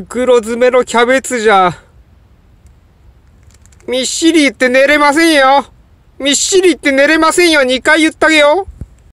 袋詰めのキャベツじゃ、みっしり言って寝れませんよみっしり言って寝れませんよ !2 回言ったげよ